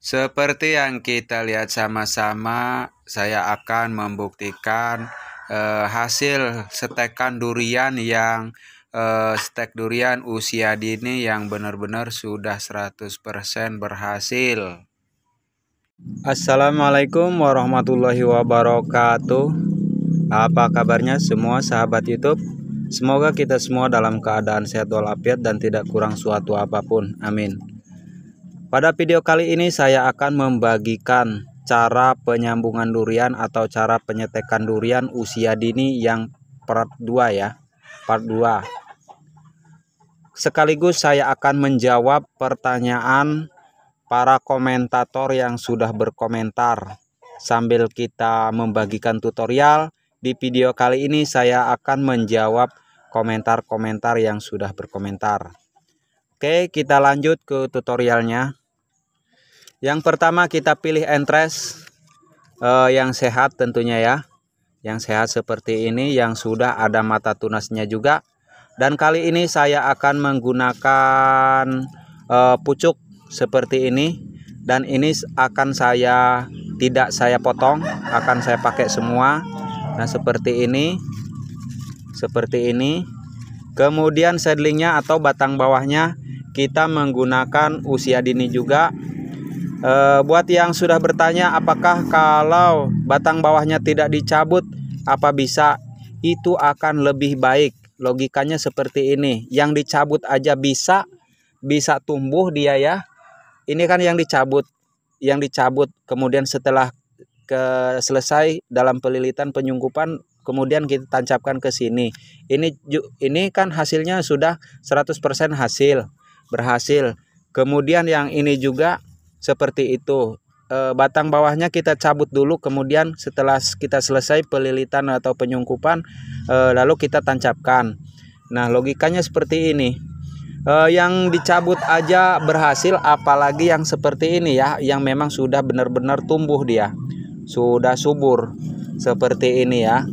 Seperti yang kita lihat sama-sama, saya akan membuktikan eh, hasil setekan durian yang eh, stek durian usia dini yang benar-benar sudah 100% berhasil. Assalamualaikum warahmatullahi wabarakatuh. Apa kabarnya semua sahabat YouTube? Semoga kita semua dalam keadaan sehat walafiat dan tidak kurang suatu apapun. Amin. Pada video kali ini saya akan membagikan cara penyambungan durian atau cara penyetekan durian usia dini yang part 2 ya. Part 2. Sekaligus saya akan menjawab pertanyaan para komentator yang sudah berkomentar. Sambil kita membagikan tutorial, di video kali ini saya akan menjawab komentar-komentar yang sudah berkomentar. Oke, kita lanjut ke tutorialnya. Yang pertama kita pilih entres eh, yang sehat tentunya ya. Yang sehat seperti ini yang sudah ada mata tunasnya juga. Dan kali ini saya akan menggunakan eh, pucuk seperti ini dan ini akan saya tidak saya potong, akan saya pakai semua. Nah, seperti ini. Seperti ini. Kemudian sedlingnya atau batang bawahnya kita menggunakan usia dini juga E, buat yang sudah bertanya apakah kalau batang bawahnya tidak dicabut apa bisa itu akan lebih baik. Logikanya seperti ini. Yang dicabut aja bisa bisa tumbuh dia ya. Ini kan yang dicabut yang dicabut kemudian setelah ke selesai dalam pelilitan penyungkupan kemudian kita tancapkan ke sini. Ini ini kan hasilnya sudah 100% hasil, berhasil. Kemudian yang ini juga seperti itu e, batang bawahnya kita cabut dulu kemudian setelah kita selesai pelilitan atau penyungkupan e, lalu kita tancapkan nah logikanya seperti ini e, yang dicabut aja berhasil apalagi yang seperti ini ya yang memang sudah benar-benar tumbuh dia sudah subur seperti ini ya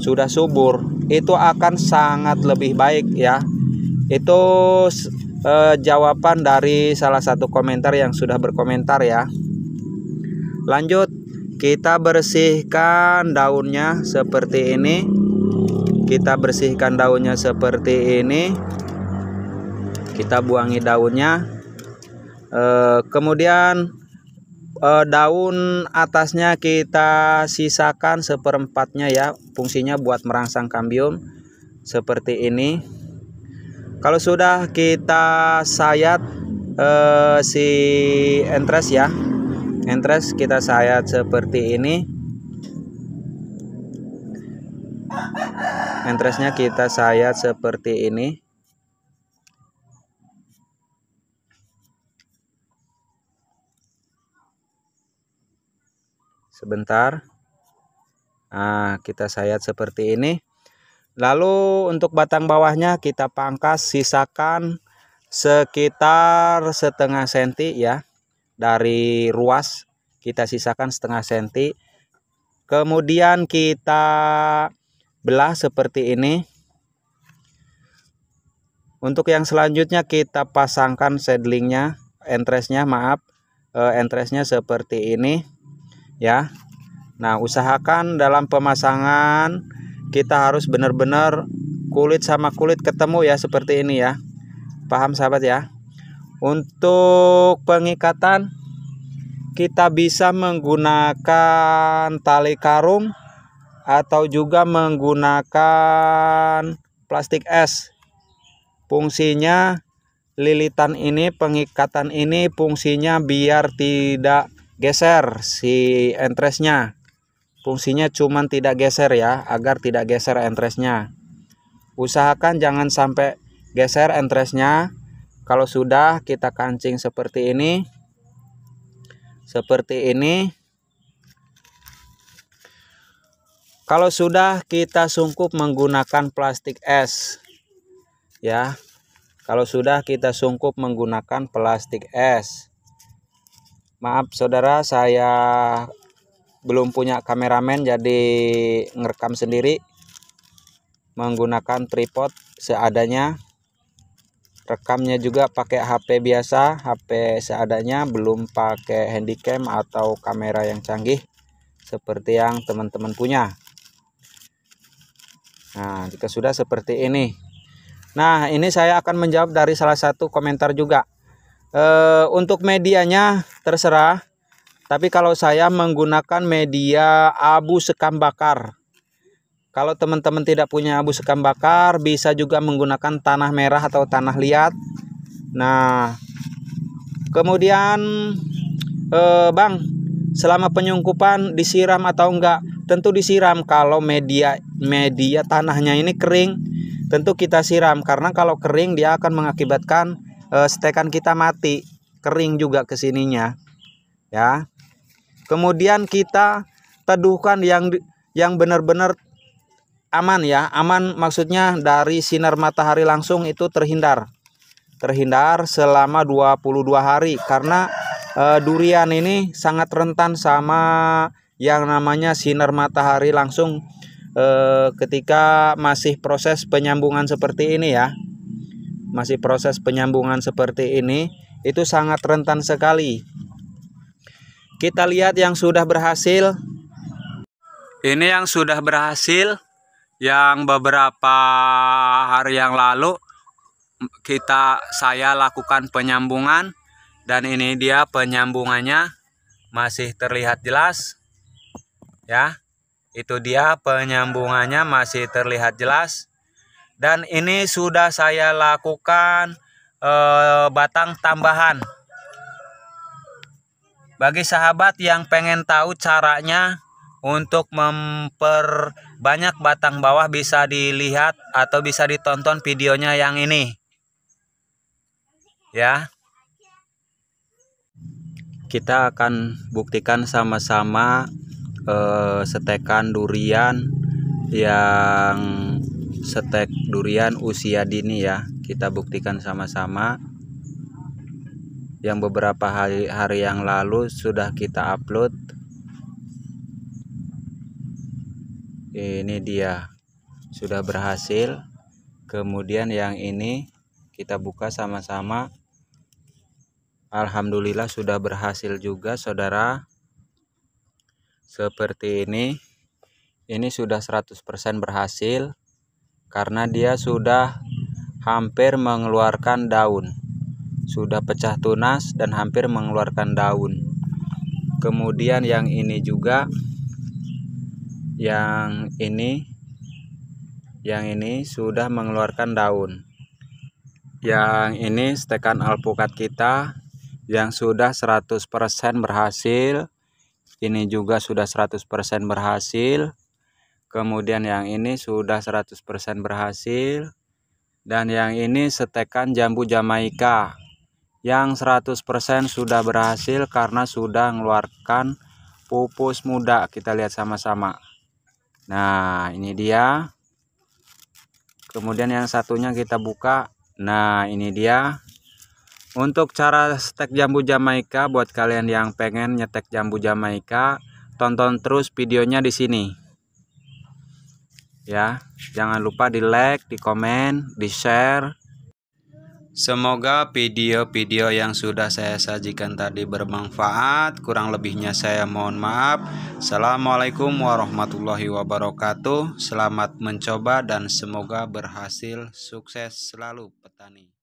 sudah subur itu akan sangat lebih baik ya itu eh, jawaban dari salah satu komentar yang sudah berkomentar ya. Lanjut, kita bersihkan daunnya seperti ini. Kita bersihkan daunnya seperti ini. Kita buangi daunnya. Eh, kemudian eh, daun atasnya kita sisakan seperempatnya ya. Fungsinya buat merangsang kambium seperti ini kalau sudah kita sayat eh, si entres ya entres kita sayat seperti ini entresnya kita sayat seperti ini sebentar nah kita sayat seperti ini Lalu untuk batang bawahnya kita pangkas sisakan sekitar setengah senti ya. Dari ruas kita sisakan setengah senti. Kemudian kita belah seperti ini. Untuk yang selanjutnya kita pasangkan sedlingnya, entresnya maaf, e, entresnya seperti ini ya. Nah, usahakan dalam pemasangan kita harus benar-benar kulit sama kulit ketemu ya seperti ini ya paham sahabat ya untuk pengikatan kita bisa menggunakan tali karung atau juga menggunakan plastik es fungsinya lilitan ini pengikatan ini fungsinya biar tidak geser si entresnya Fungsinya cuman tidak geser ya, agar tidak geser entresnya. Usahakan jangan sampai geser entresnya. Kalau sudah kita kancing seperti ini. Seperti ini. Kalau sudah kita sungkup menggunakan plastik es. Ya. Kalau sudah kita sungkup menggunakan plastik es. Maaf saudara, saya belum punya kameramen jadi ngerekam sendiri menggunakan tripod seadanya rekamnya juga pakai HP biasa HP seadanya belum pakai handycam atau kamera yang canggih seperti yang teman-teman punya nah jika sudah seperti ini nah ini saya akan menjawab dari salah satu komentar juga e, untuk medianya terserah tapi kalau saya menggunakan media abu sekam bakar. Kalau teman-teman tidak punya abu sekam bakar, bisa juga menggunakan tanah merah atau tanah liat. Nah, kemudian eh, Bang, selama penyungkupan disiram atau enggak? Tentu disiram kalau media media tanahnya ini kering, tentu kita siram karena kalau kering dia akan mengakibatkan eh, stekan kita mati, kering juga kesininya. Ya. Kemudian kita teduhkan yang yang benar-benar aman ya. Aman maksudnya dari sinar matahari langsung itu terhindar. Terhindar selama 22 hari karena e, durian ini sangat rentan sama yang namanya sinar matahari langsung e, ketika masih proses penyambungan seperti ini ya. Masih proses penyambungan seperti ini itu sangat rentan sekali kita lihat yang sudah berhasil. Ini yang sudah berhasil yang beberapa hari yang lalu kita saya lakukan penyambungan dan ini dia penyambungannya masih terlihat jelas ya itu dia penyambungannya masih terlihat jelas dan ini sudah saya lakukan eh, batang tambahan bagi sahabat yang pengen tahu caranya untuk memperbanyak batang bawah bisa dilihat atau bisa ditonton videonya yang ini. Ya. Kita akan buktikan sama-sama eh, setekan durian yang setek durian usia dini ya. Kita buktikan sama-sama yang beberapa hari, hari yang lalu sudah kita upload ini dia sudah berhasil kemudian yang ini kita buka sama-sama Alhamdulillah sudah berhasil juga saudara seperti ini ini sudah 100% berhasil karena dia sudah hampir mengeluarkan daun sudah pecah tunas dan hampir mengeluarkan daun. Kemudian yang ini juga yang ini yang ini sudah mengeluarkan daun. Yang ini stekan alpukat kita yang sudah 100% berhasil. Ini juga sudah 100% berhasil. Kemudian yang ini sudah 100% berhasil. Dan yang ini setekan jambu jamaika yang 100% sudah berhasil karena sudah mengeluarkan pupus muda kita lihat sama-sama nah ini dia kemudian yang satunya kita buka nah ini dia untuk cara stek jambu jamaika buat kalian yang pengen nyetek jambu jamaika tonton terus videonya di sini ya jangan lupa di like di komen di share Semoga video-video yang sudah saya sajikan tadi bermanfaat. Kurang lebihnya saya mohon maaf. Assalamualaikum warahmatullahi wabarakatuh. Selamat mencoba dan semoga berhasil sukses selalu petani.